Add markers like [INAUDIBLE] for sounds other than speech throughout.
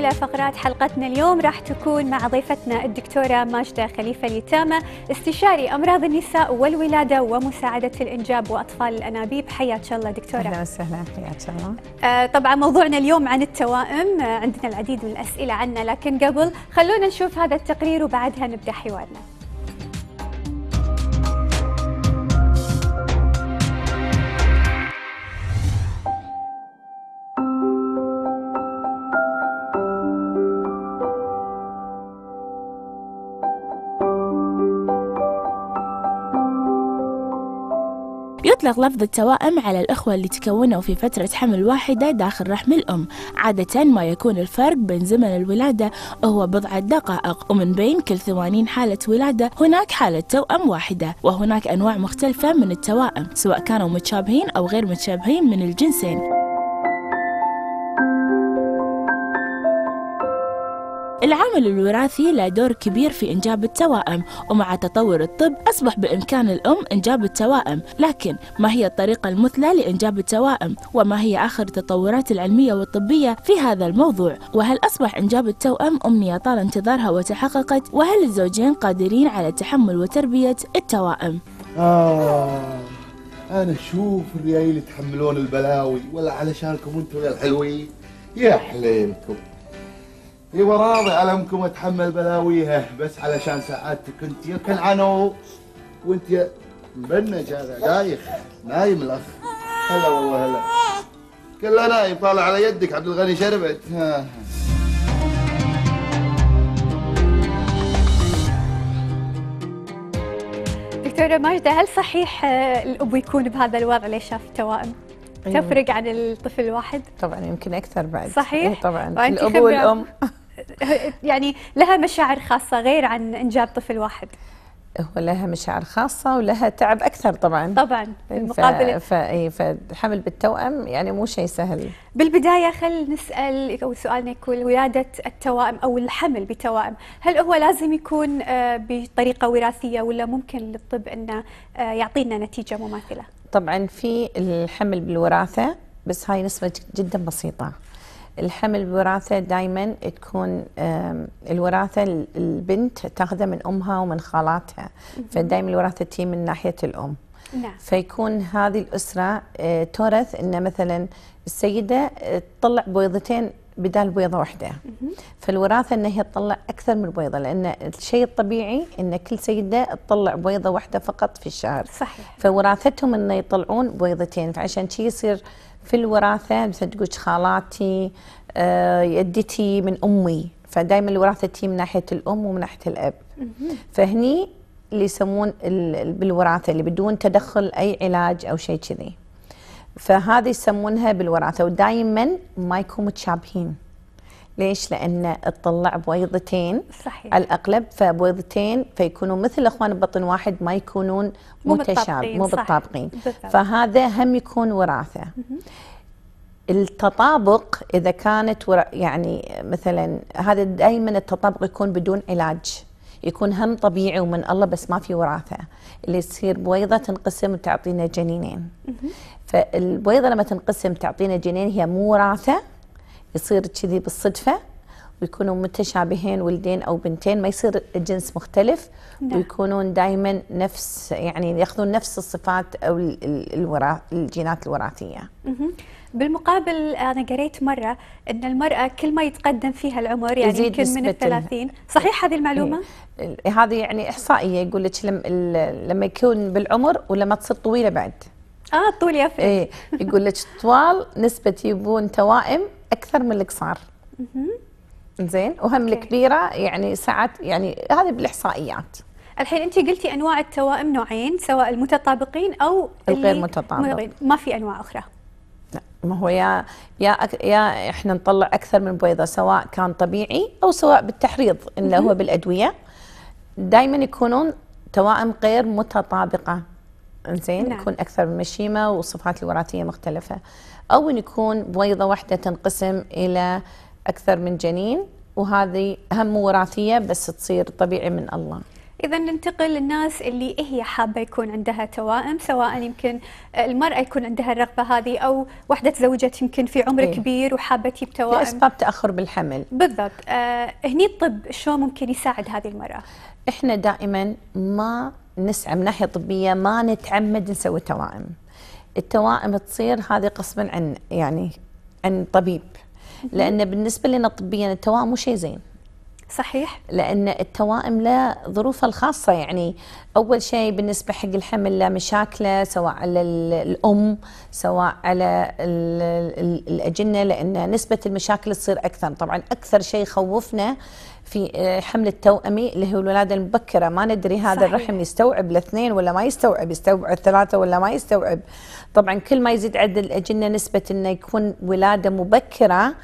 أولى فقرات حلقتنا اليوم راح تكون مع ضيفتنا الدكتورة ماجدة خليفة اليتامى استشاري أمراض النساء والولادة ومساعدة الإنجاب وأطفال الأنابيب حياك الله دكتورة أهلا وسهلا حياك الله آه طبعا موضوعنا اليوم عن التوائم آه عندنا العديد من الأسئلة عنه لكن قبل خلونا نشوف هذا التقرير وبعدها نبدأ حوارنا يطلق لفظ التوائم على الأخوة اللي تكونوا في فترة حمل واحدة داخل رحم الأم عادة ما يكون الفرق بين زمن الولادة هو بضعة دقائق ومن بين كل ثمانين حالة ولادة هناك حالة توأم واحدة وهناك أنواع مختلفة من التوائم سواء كانوا متشابهين أو غير متشابهين من الجنسين العامل الوراثي له دور كبير في إنجاب التوائم ومع تطور الطب أصبح بإمكان الأم إنجاب التوائم لكن ما هي الطريقة المثلى لإنجاب التوائم وما هي آخر التطورات العلمية والطبية في هذا الموضوع وهل أصبح إنجاب التوأم أمنية طال انتظارها وتحققت وهل الزوجين قادرين على تحمل وتربية التوائم آه أنا أشوف الرجال يتحملون البلاوي ولا علشانكم أنتم يا الحلوين يا حليمكم ايوه راضي على امكم اتحمل بلاويها بس علشان سعادتك انت كنعانو وانت مبنج هذا دايخ نايم الاخ هلا والله هلا كله نايم طالع على يدك عبد الغني شربت دكتورة ماجدة هل صحيح آه، الأب يكون بهذا الوضع اللي شاف التوائم؟ إيه. تفرق عن الطفل الواحد؟ طبعا يمكن أكثر بعد صحيح؟ إيه، طبعا الأب والأم [LAUGHS] يعني لها مشاعر خاصه غير عن انجاب طفل واحد هو لها مشاعر خاصة ولها تعب أكثر طبعا طبعا المقابل ف... فالحمل بالتوأم يعني مو شيء سهل بالبداية خل نسأل أو سؤالنا يكون ولادة التوائم أو الحمل بتوائم هل هو لازم يكون آه، بطريقة وراثية ولا ممكن للطب أنه آه، يعطينا نتيجة مماثلة؟ طبعا في الحمل بالوراثة بس هاي نسبة جدا بسيطة الحمل الوراثة دائما تكون الوراثة البنت تاخذها من أمها ومن خالاتها فدائما الوراثة تي من ناحية الأم نعم. فيكون هذه الأسرة آه، تورث أن مثلا السيدة آه، تطلع بويضتين بدال بيضه واحده فالوراثه ان هي تطلع اكثر من بيضه لان الشيء الطبيعي ان كل سيده تطلع بيضه واحده فقط في الشهر صحيح فوراثتهم انه يطلعون بيضتين فعشان شيء يصير في الوراثه مثل تقول خالاتي يدتي آه، من امي فدائما الوراثه تي من ناحيه الام ومن ناحيه الاب فهني اللي يسمون بالوراثه اللي بدون تدخل اي علاج او شيء كذي فهذه يسمونها بالوراثه ودائما ما يكونوا متشابهين ليش؟ لأن تطلع بويضتين صحيح. على الأقلب فبويضتين فيكونوا مثل إخوان ببطن واحد ما يكونون متشابه مو بالطابقين فهذا هم يكون وراثة التطابق إذا كانت يعني مثلا هذا دائما التطابق يكون بدون علاج يكون هم طبيعي ومن الله بس ما في وراثه اللي يصير بويضه تنقسم وتعطينا جنينين فالبويضه لما تنقسم تعطينا جنين هي مو وراثه يصير كذي بالصدفه ويكونوا متشابهين ولدين او بنتين ما يصير الجنس مختلف ده. نعم. ويكونون دائما نفس يعني ياخذون نفس الصفات او الوراث الجينات الوراثيه. بالمقابل انا قريت مره ان المراه كل ما يتقدم فيها العمر يعني يمكن من الثلاثين صحيح هذه المعلومه؟ إيه. إيه، هذه يعني احصائيه يقول لك لما يكون بالعمر ولما تصير طويله بعد. اه طول يا يفرق. ايه يقول لك طوال نسبه يبون توائم اكثر من القصار زين وهم okay. الكبيره يعني ساعات يعني هذه بالاحصائيات الحين انت قلتي انواع التوائم نوعين سواء المتطابقين او الغير متطابقين ما في انواع اخرى لا ما هو يا يا يا احنا نطلع اكثر من بيضه سواء كان طبيعي او سواء بالتحريض انه هو بالادويه دائما يكونون توائم غير متطابقه انزين نعم. يكون اكثر من مشيمه والصفات الوراثيه مختلفه او ان يكون بويضه واحده تنقسم الى اكثر من جنين وهذه هم وراثيه بس تصير طبيعي من الله إذا ننتقل للناس اللي هي حابة يكون عندها توائم سواء يمكن المرأة يكون عندها الرغبة هذه أو وحدة تزوجت يمكن في عمر إيه؟ كبير وحابة تجيب توائم لأسباب تأخر بالحمل بالضبط آه هني الطب شو ممكن يساعد هذه المرأة؟ إحنا دائما ما نسعى من ناحيه طبيه ما نتعمد نسوي توائم التوائم تصير هذه قسما عن يعني عن طبيب لان بالنسبه لنا طبيا التوائم مو شيء زين صحيح لان التوائم له ظروفها الخاصه يعني اول شيء بالنسبه حق الحمل له مشاكله سواء على الام سواء على الاجنه لان نسبه المشاكل تصير اكثر طبعا اكثر شيء يخوفنا في آه، حمل التوأمي اللي هو الولادة المبكرة ما ندري هذا صحيح. الرحم يستوعب الاثنين ولا ما يستوعب يستوعب الثلاثه ولا ما يستوعب طبعا كل ما يزيد عدد الأجنة نسبة أنه يكون ولادة مبكرة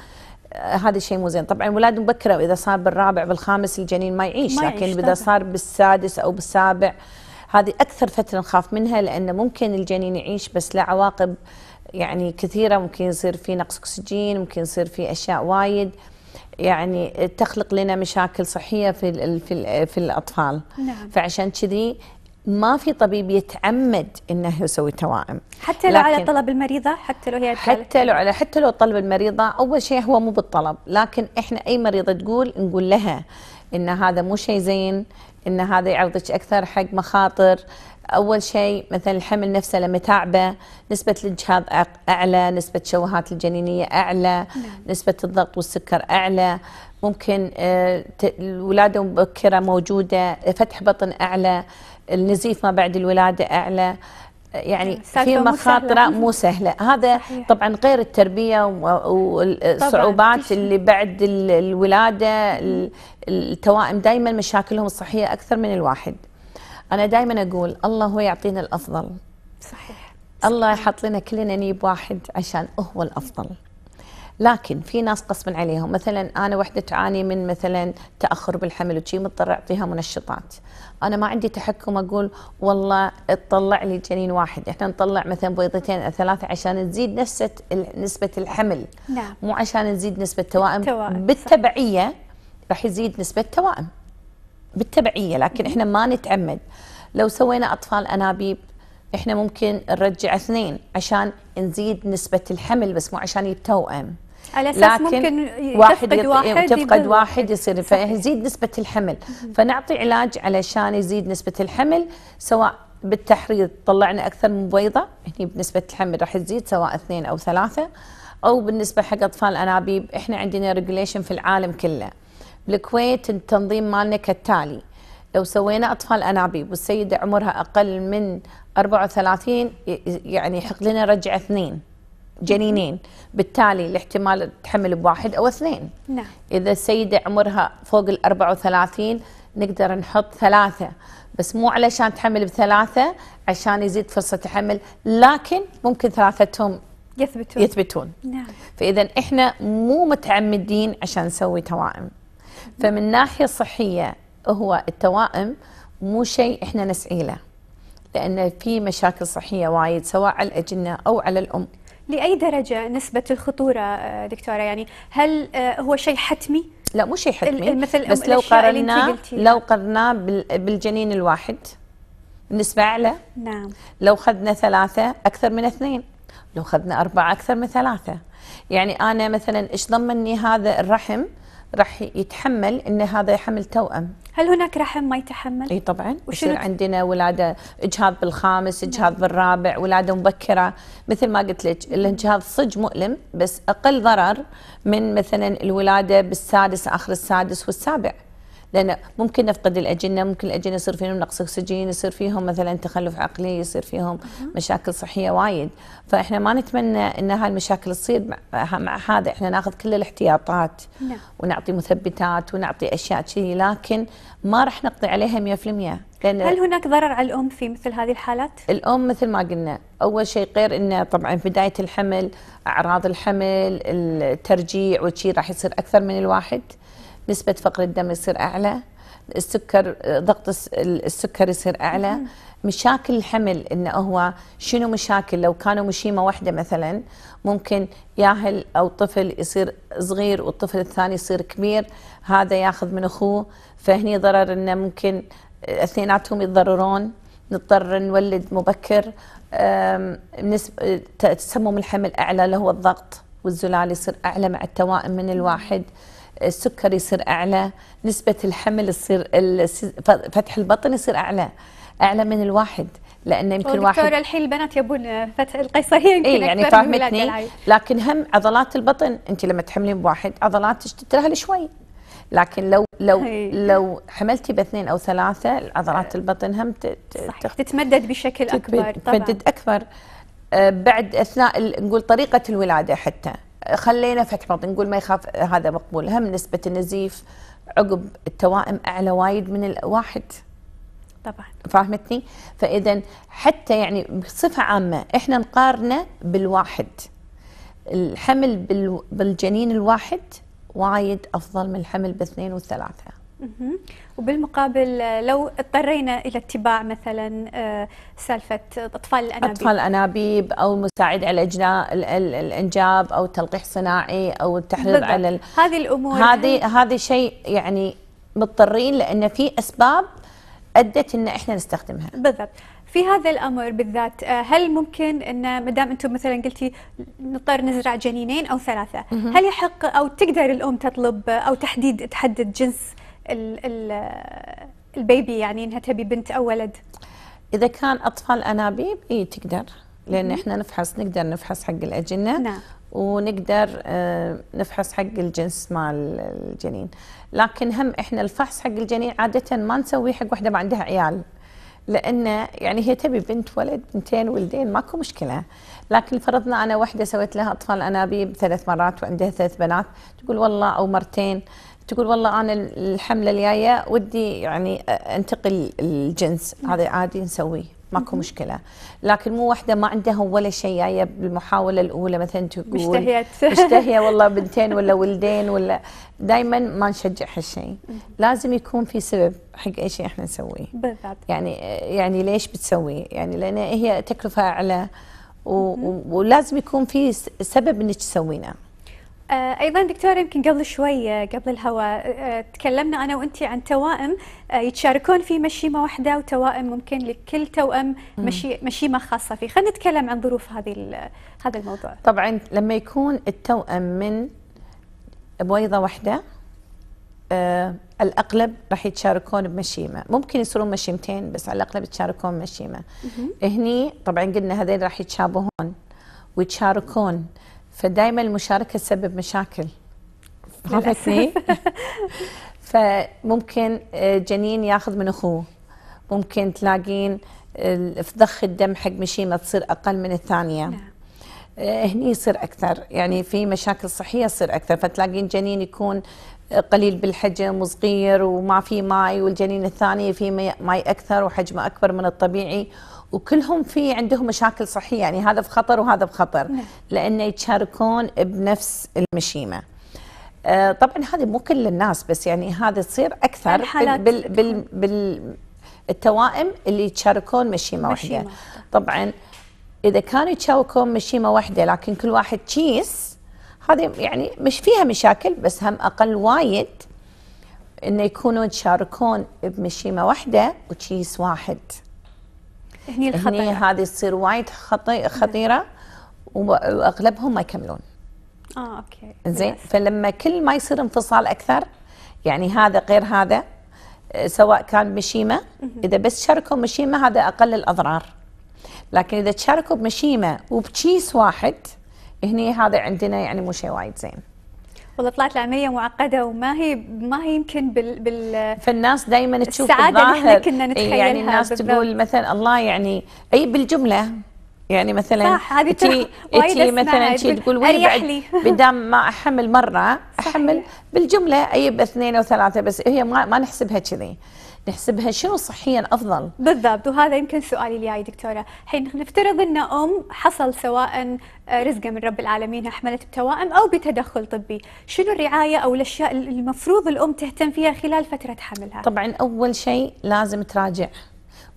آه، هذا الشيء مو زين طبعا الولاده مبكره واذا صار بالرابع بالخامس الجنين ما يعيش ما لكن اذا صار بالسادس او بالسابع هذه اكثر فتره نخاف منها لانه ممكن الجنين يعيش بس له عواقب يعني كثيره ممكن يصير في نقص اكسجين ممكن يصير في اشياء وايد يعني تخلق لنا مشاكل صحيه في الـ في الـ في الاطفال نعم. فعشان كذي ما في طبيب يتعمد انه يسوي توائم حتى لو على طلب المريضه حتى لو هي حتى لو على حتى لو طلب المريضه اول شيء هو مو بالطلب لكن احنا اي مريضه تقول نقول لها ان هذا مو شيء زين ان هذا يعرضك اكثر حق مخاطر اول شيء مثلا الحمل نفسه لما تعبه نسبه الاجهاض اعلى نسبه الشوهات الجنينيه اعلى نعم. نسبه الضغط والسكر اعلى ممكن آه، الولاده مبكره موجوده فتح بطن اعلى النزيف ما بعد الولاده اعلى يعني نعم. في مخاطر مو سهله هذا صحيح. طبعا غير التربيه والصعوبات اللي بعد الولاده التوائم دائما مشاكلهم الصحيه اكثر من الواحد انا دائما اقول الله هو يعطينا الافضل صحيح الله يحط لنا كلنا نجيب واحد عشان هو الافضل لكن في ناس قسما عليهم مثلا انا وحده تعاني من مثلا تاخر بالحمل وشي مضطر اعطيها منشطات انا ما عندي تحكم اقول والله اطلع لي جنين واحد احنا نطلع مثلا بيضتين او ثلاثه عشان نزيد نفس نسبه الحمل نعم. مو عشان نزيد نسبه التوائم بالتبعيه راح يزيد نسبه التوائم بالتبعيه لكن احنا ما نتعمد لو سوينا اطفال انابيب احنا ممكن نرجع اثنين عشان نزيد نسبه الحمل بس مو عشان يتوأم على اساس ممكن واحد تفقد واحد تفقد واحد يصير فيزيد نسبه الحمل فنعطي علاج علشان يزيد نسبه الحمل سواء بالتحريض طلعنا اكثر من بويضه هني بنسبه الحمل راح تزيد سواء اثنين او ثلاثه او بالنسبه حق اطفال انابيب احنا عندنا ريجوليشن في العالم كله بالكويت التنظيم مالنا كالتالي لو سوينا أطفال أنابيب والسيدة عمرها أقل من 34 يعني يحق لنا رجع اثنين جنينين بالتالي الاحتمال تحمل بواحد أو اثنين نعم. إذا السيدة عمرها فوق ال 34 نقدر نحط ثلاثة بس مو علشان تحمل بثلاثة عشان يزيد فرصة تحمل لكن ممكن ثلاثتهم يثبتون يثبتون نعم. فإذا إحنا مو متعمدين عشان نسوي توائم فمن ناحية صحية هو التوائم مو شيء احنا نسعي له لأن في مشاكل صحية وايد سواء على الأجنة أو على الأم لأي درجة نسبة الخطورة آه، دكتورة يعني هل آه، هو شيء حتمي؟ لا مو شيء حتمي مثل بس لو قارناه لو قارناه بالجنين الواحد نسبة أعلى نعم لو خذنا ثلاثة أكثر من اثنين لو خذنا أربعة أكثر من ثلاثة يعني أنا مثلا إيش ضمني هذا الرحم راح يتحمل ان هذا يحمل توأم هل هناك رحم ما يتحمل؟ اي طبعا يصير عندنا ولاده اجهاض بالخامس، اجهاض بالرابع، ولاده مبكره، مثل ما قلت لك الانجهاض صج مؤلم بس اقل ضرر من مثلا الولاده بالسادس اخر السادس والسابع. لان ممكن نفقد الاجنه ممكن الاجنه يصير فيهم نقص اكسجين يصير فيهم مثلا تخلف عقلي يصير فيهم مشاكل صحيه وايد فاحنا ما نتمنى ان المشاكل تصير مع هذا احنا ناخذ كل الاحتياطات نعم. ونعطي مثبتات ونعطي اشياء كذي لكن ما راح نقضي عليها 100% لان هل هناك ضرر على الام في مثل هذه الحالات؟ الام مثل ما قلنا اول شيء غير انه طبعا بدايه الحمل اعراض الحمل الترجيع وشي راح يصير اكثر من الواحد نسبه فقر الدم يصير اعلى السكر ضغط السكر يصير اعلى مشاكل الحمل انه هو شنو مشاكل لو كانوا مشيمه واحده مثلا ممكن ياهل او طفل يصير صغير والطفل الثاني يصير كبير هذا ياخذ من اخوه فهني ضرر انه ممكن اثنيناتهم يتضررون نضطر نولد مبكر تسمم الحمل اعلى اللي هو الضغط والزلال يصير اعلى مع التوائم من الواحد السكر يصير اعلى نسبه الحمل تصير فتح البطن يصير اعلى اعلى من الواحد لانه يمكن واحد دكتوره الحين البنات يبون فتح القيصريه يمكن إيه يعني فاهمتني لكن هم عضلات البطن انت لما تحملين بواحد عضلاتك تترهل شوي لكن لو لو إيه. لو حملتي باثنين او ثلاثه عضلات إيه. البطن هم صحيح. تتمدد بشكل اكبر تتمدد اكبر آه، بعد اثناء نقول طريقه الولاده حتى خلينا فتح فكرة نقول ما يخاف هذا مقبول هم نسبة النزيف عقب التوائم أعلى وايد من الواحد طبعا فاهمتني فإذا حتى يعني بصفة عامة إحنا نقارنه بالواحد الحمل بالجنين الواحد وايد أفضل من الحمل باثنين وثلاثة وبالمقابل آه، لو اضطرينا الى اتباع مثلا آه، سالفه اطفال الانابيب اطفال الانابيب او المساعد على الانجاب او التلقيح الصناعي او التحريض على ال... هذه الامور هذه هذه شيء يعني مضطرين لان في اسباب ادت ان احنا نستخدمها بالضبط في هذا الامر بالذات آه، هل ممكن ان ما دام انتم مثلا قلتي نضطر نزرع جنينين او ثلاثه هل يحق او تقدر الام تطلب او تحديد تحدد جنس ال ال البيبي يعني انها تبي بنت او ولد اذا كان اطفال انابيب اي تقدر لان احنا نفحص نقدر نفحص حق الاجنه نعم. ونقدر آه، نفحص حق الجنس مال الجنين لكن هم احنا الفحص حق الجنين عاده ما نسويه حق وحده ما عندها عيال لانه يعني هي تبي بنت ولد بنتين ولدين ماكو مشكله لكن فرضنا انا وحده سويت لها اطفال انابيب ثلاث مرات وعندها ثلاث بنات تقول والله او مرتين تقول والله انا الحمله الجايه ودي يعني انتقل الجنس هذا عادي نسويه ماكو مشكله لكن مو واحده ما عندها ولا شيء جايه بالمحاوله الاولى مثلا تقول مشتهيه [LAUGHS] مشتهيه والله بنتين ولا ولدين ولا دائما ما نشجع هالشيء لازم يكون في سبب حق اي شيء احنا نسويه بالضبط يعني يعني ليش بتسويه يعني لان هي تكلفه اعلى ولازم يكون في سبب انك تسوينه آه، ايضا دكتور يمكن قبل شوي آه، قبل الهواء آه، تكلمنا انا وانت عن توائم يتشاركون في مشيمه واحده وتوائم ممكن لكل توأم مشي مشيمه خاصه فيه، خلينا نتكلم عن ظروف هذه هذا الموضوع. طبعا لما يكون التوأم من بويضه واحده آه الاغلب راح يتشاركون بمشيمه، ممكن يصيرون مشيمتين بس على الاغلب يتشاركون مشيمه. هني طبعا قلنا هذين راح يتشابهون ويتشاركون فدائما المشاركه تسبب مشاكل [LAUGHS] عرفتني؟ [LAUGHS] فممكن آه، جنين ياخذ من اخوه ممكن تلاقين آه، ضخ الدم حق مشيمه تصير اقل من الثانيه نعم. آه، هني يصير اكثر يعني في مشاكل صحيه تصير اكثر فتلاقين جنين يكون قليل بالحجم وصغير وما في ماي والجنين الثاني في ماي اكثر وحجمه اكبر من الطبيعي وكلهم في عندهم مشاكل صحيه يعني هذا بخطر وهذا بخطر نعم. لانه يتشاركون بنفس المشيمه آه، طبعا هذه مو كل الناس بس يعني هذا تصير اكثر بال بال بال التوائم اللي يتشاركون مشيمه, مشيمة. واحده طبعا اذا كانوا يتشاركون مشيمه واحده لكن كل واحد كيس هذه يعني مش فيها مشاكل بس هم اقل وايد انه يكونوا يتشاركون بمشيمه واحده وكيس واحد هني الخطيره هني هذه تصير وايد خطي خطيره واغلبهم ما يكملون اه اوكي زين فلما كل ما يصير انفصال اكثر يعني هذا غير هذا سواء كان مشيمه اذا بس شاركوا مشيمه هذا اقل الاضرار لكن اذا تشاركوا بمشيمه وبكيس واحد هني هذا عندنا يعني مو شيء وايد زين والله طلعت العمليه معقده وما هي ما هي يمكن بال, بال فالناس دائما تشوف السعاده اللي احنا كنا إيه، يعني نتخيلها يعني الناس بالضبط. تقول مثلا الله يعني اي بالجمله يعني مثلا صح هذه تي, تي مثلا تي تقول وين بعد [LAUGHS] بدام ما احمل مره احمل صحيح. بالجمله اي باثنين او ثلاثه بس هي ما, ما نحسبها كذي نحسبها شنو صحيا افضل بالضبط وهذا يمكن سؤالي الجاي دكتوره الحين نفترض ان ام حصل سواء آه، رزقه من رب العالمين حملت بتوائم او بتدخل طبي شنو الرعايه او الاشياء المفروض الام تهتم فيها خلال فتره حملها طبعا اول شيء لازم تراجع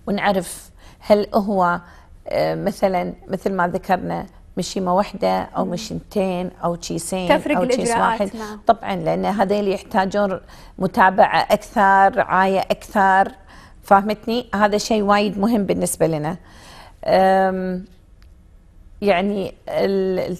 ونعرف هل هو آه، مثلا مثل ما ذكرنا مشي ما واحده او مشنتين او كيسين او كيس واحد نعم. طبعا لان هذيل يحتاجون متابعه اكثر رعايه اكثر فهمتني هذا شيء وايد مهم بالنسبه لنا يعني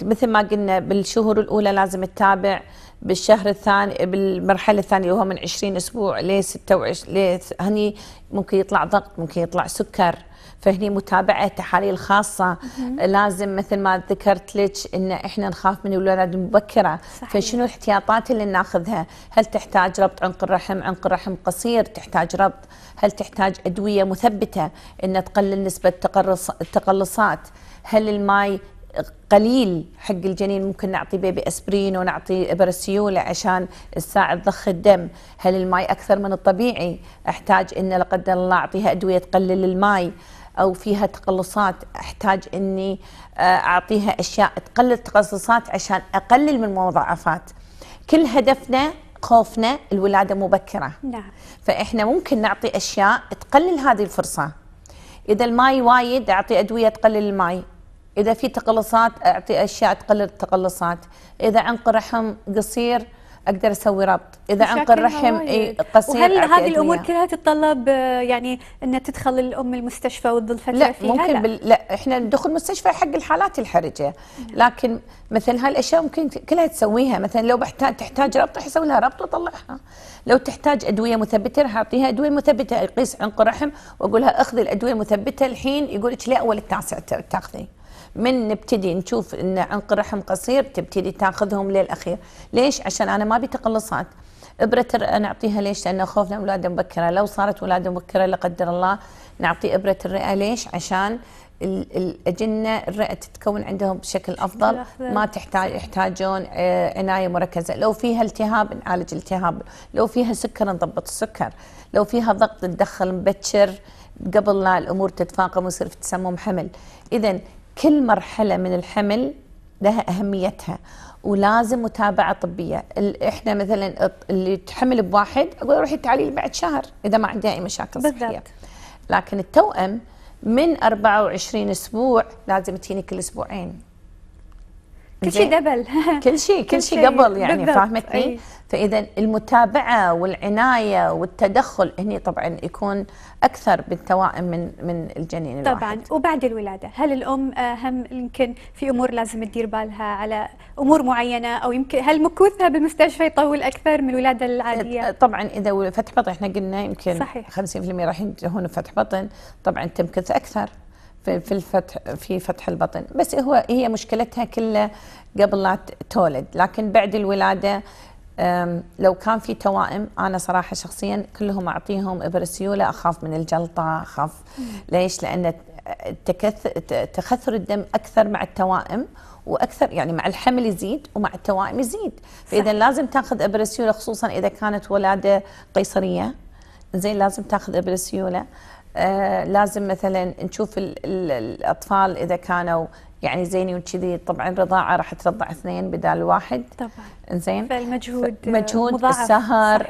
مثل ما قلنا بالشهور الاولى لازم تتابع بالشهر الثاني بالمرحله الثانيه وهو من 20 اسبوع ل 26 هني ممكن يطلع ضغط ممكن يطلع سكر فهني متابعه تحاليل خاصه لازم مثل ما ذكرت لك ان احنا نخاف من الولاده المبكره فشنو الاحتياطات اللي ناخذها هل تحتاج ربط عنق الرحم عنق الرحم قصير تحتاج ربط هل تحتاج ادويه مثبته ان تقلل نسبه تقرص التقلصات هل الماي قليل حق الجنين ممكن نعطي بيبي اسبرين ونعطي برسيوله عشان تساعد ضخ الدم، هل الماي اكثر من الطبيعي؟ احتاج ان لا قدر الله اعطيها ادويه تقلل الماي، او فيها تقلصات احتاج اني آه، اعطيها اشياء تقلل التقلصات عشان اقلل من المضاعفات كل هدفنا خوفنا الولاده مبكره نعم فاحنا ممكن نعطي اشياء تقلل هذه الفرصه اذا الماي وايد اعطي ادويه تقلل الماي اذا في تقلصات اعطي اشياء تقلل التقلصات اذا عنق رحم قصير اقدر اسوي ربط اذا عنق الرحم قصير وهل هذه الامور كلها تتطلب آه، يعني ان تدخل الام المستشفى وتظل فتره لا فيها ممكن لا. بال... لا احنا ندخل مستشفى حق الحالات الحرجه نعم. لكن مثل هالاشياء ممكن كلها تسويها مثلا لو بحتاج تحتاج ربط راح اسوي لها ربط واطلعها لو تحتاج ادويه مثبته راح اعطيها ادويه مثبته اقيس عنق الرحم واقول لها اخذي الادويه المثبته الحين يقول لك لا اول التاسع تاخذي من نبتدي نشوف ان عنق رحم قصير تبتدي تاخذهم للاخير ليش عشان انا ما ابي تقلصات ابره الرئه نعطيها ليش لان خوفنا من ولاده مبكره لو صارت ولاده مبكره لا قدر الله نعطي ابره الرئه ليش عشان الاجنه الرئه تتكون عندهم بشكل افضل ما تحتاج يحتاجون آه، عنايه مركزه لو فيها التهاب نعالج التهاب لو فيها سكر نضبط السكر لو فيها ضغط ندخل مبكر قبل لا الامور تتفاقم ويصير في تسمم حمل اذا كل مرحله من الحمل لها اهميتها ولازم متابعه طبيه احنا مثلا اللي تحمل بواحد اقول روحي تعالي بعد شهر اذا ما عندها اي مشاكل صحيه لكن التوأم من 24 اسبوع لازم تجيني كل اسبوعين كل شيء دبل [LAUGHS] كل شيء كل شيء قبل يعني فاهمتني فاذا المتابعه والعنايه والتدخل هني طبعا يكون اكثر بالتوائم من من الجنين طبعا الواحد. وبعد الولاده هل الام هم يمكن في امور لازم تدير بالها على امور معينه او يمكن هل مكوثها بالمستشفى يطول اكثر من الولاده العاديه طبعا اذا فتح بطن احنا قلنا يمكن صحيح. 50% راح ينتهون فتح بطن طبعا تمكث اكثر في في الفتح في فتح البطن بس هو هي مشكلتها كلها قبل لا تولد لكن بعد الولاده لو كان في توائم انا صراحه شخصيا كلهم اعطيهم ابر سيوله اخاف من الجلطه اخاف ليش؟ لان تخثر الدم اكثر مع التوائم واكثر يعني مع الحمل يزيد ومع التوائم يزيد فاذا لازم تاخذ ابر سيوله خصوصا اذا كانت ولاده قيصريه زين لازم تاخذ ابر سيوله آه، لازم مثلا نشوف الاطفال اذا كانوا يعني زيني وكذي طبعا رضاعه راح ترضع اثنين بدال واحد طبعا زين فالمجهود مجهود مضاعف السهر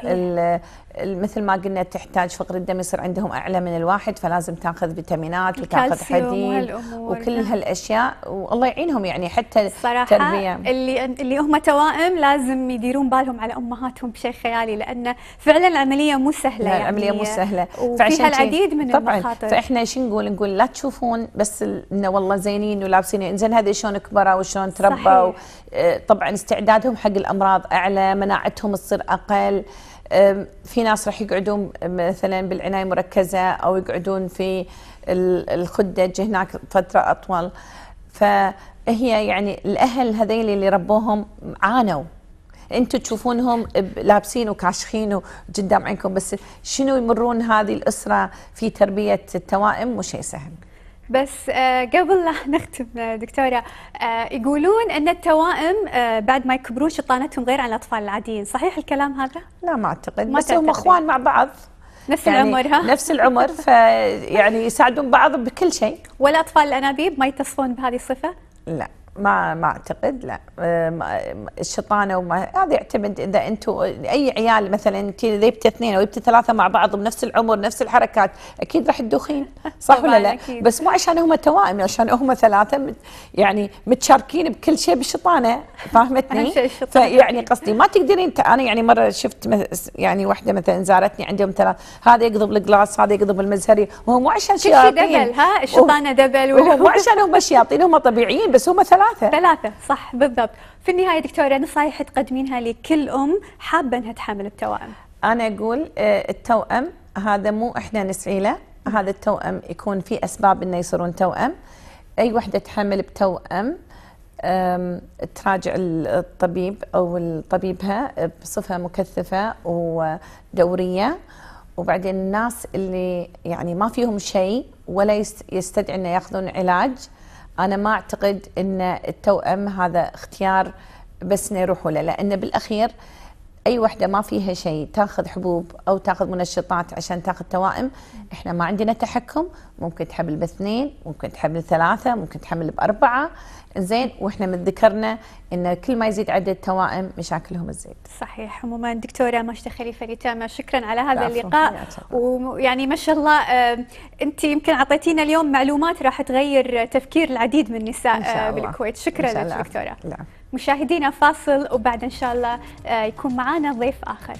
مثل ما قلنا تحتاج فقر الدم يصير عندهم اعلى من الواحد فلازم تاخذ فيتامينات وتاخذ حديد وكل نعم. هالاشياء والله يعينهم يعني حتى صراحة اللي اللي هم توائم لازم يديرون بالهم على امهاتهم بشيء خيالي لانه فعلا العمليه مو سهله يعني العمليه مو سهله فعشان العديد من طبعا المخاطر فاحنا شو نقول نقول لا تشوفون بس انه والله زينين ولابسين زين هذا شلون كبروا وشلون تربوا آه، طبعا استعدادهم حق الامر الامراض اعلى مناعتهم تصير اقل في ناس راح يقعدون مثلا بالعنايه المركزه او يقعدون في الخدج هناك فتره اطول فهي يعني الاهل هذيل اللي ربوهم عانوا انتم تشوفونهم لابسين وكاشخين قدام عينكم بس شنو يمرون هذه الاسره في تربيه التوائم مو شيء سهل بس آه، قبل لا [LAUGHS] نختم آه، دكتوره آه، يقولون ان التوائم بعد ما يكبرون شطانتهم غير عن الاطفال العاديين صحيح الكلام هذا لا ما اعتقد ما بس هم اخوان مع بعض نفس يعني العمر ها نفس العمر فيعني [LAUGHS] يساعدون بعض بكل شيء والاطفال الانابيب ما يتصفون بهذه الصفه لا ما ما اعتقد لا الشطانه وما هذا يعتمد اذا انتم اي عيال مثلا انت اذا جبت اثنين او جبت ثلاثه مع بعض بنفس العمر نفس الحركات اكيد راح تدوخين صح ولا لا؟ أكيد. بس مو عشان هم توائم عشان هم ثلاثه يعني متشاركين بكل شيء بالشطانه فاهمتني؟ يعني قصدي ما تقدرين انا يعني مره شفت يعني واحده مثلا زارتني عندهم ثلاث هذا يقضب الجلاس هذا يقضب المزهري وهو مو عشان شياطين دبل ها الشطانه دبل وهو مو عشان هم شياطين هم طبيعيين بس هم ثلاثه ثلاثة ثلاثة صح بالضبط في النهاية دكتورة نصايح تقدمينها لكل أم حابة أنها تحمل التوأم أنا أقول آه، التوأم هذا مو إحنا نسعي له هذا التوأم يكون في أسباب إنه يصيرون توأم أي وحدة تحمل بتوأم تراجع الطبيب أو طبيبها بصفة مكثفة ودورية وبعدين الناس اللي يعني ما فيهم شيء ولا يستدعي انه ياخذون علاج انا ما اعتقد ان التوأم هذا اختيار بس نروح له لانه لان بالاخير اي وحده ما فيها شيء تاخذ حبوب او تاخذ منشطات عشان تاخذ توائم احنا ما عندنا تحكم ممكن تحمل باثنين ممكن تحمل ثلاثه ممكن تحمل باربعه زين واحنا من ذكرنا ان كل ما يزيد عدد التوائم مشاكلهم تزيد. صحيح عموما دكتوره ماجده خليفه اليتامى شكرا على هذا اللقاء ويعني ما شاء الله انت يمكن اعطيتينا اليوم معلومات راح تغير تفكير العديد من النساء آه، بالكويت شكرا لك دكتوره. لا. مشاهدينا فاصل وبعد إن شاء الله آه، يكون معنا ضيف آخر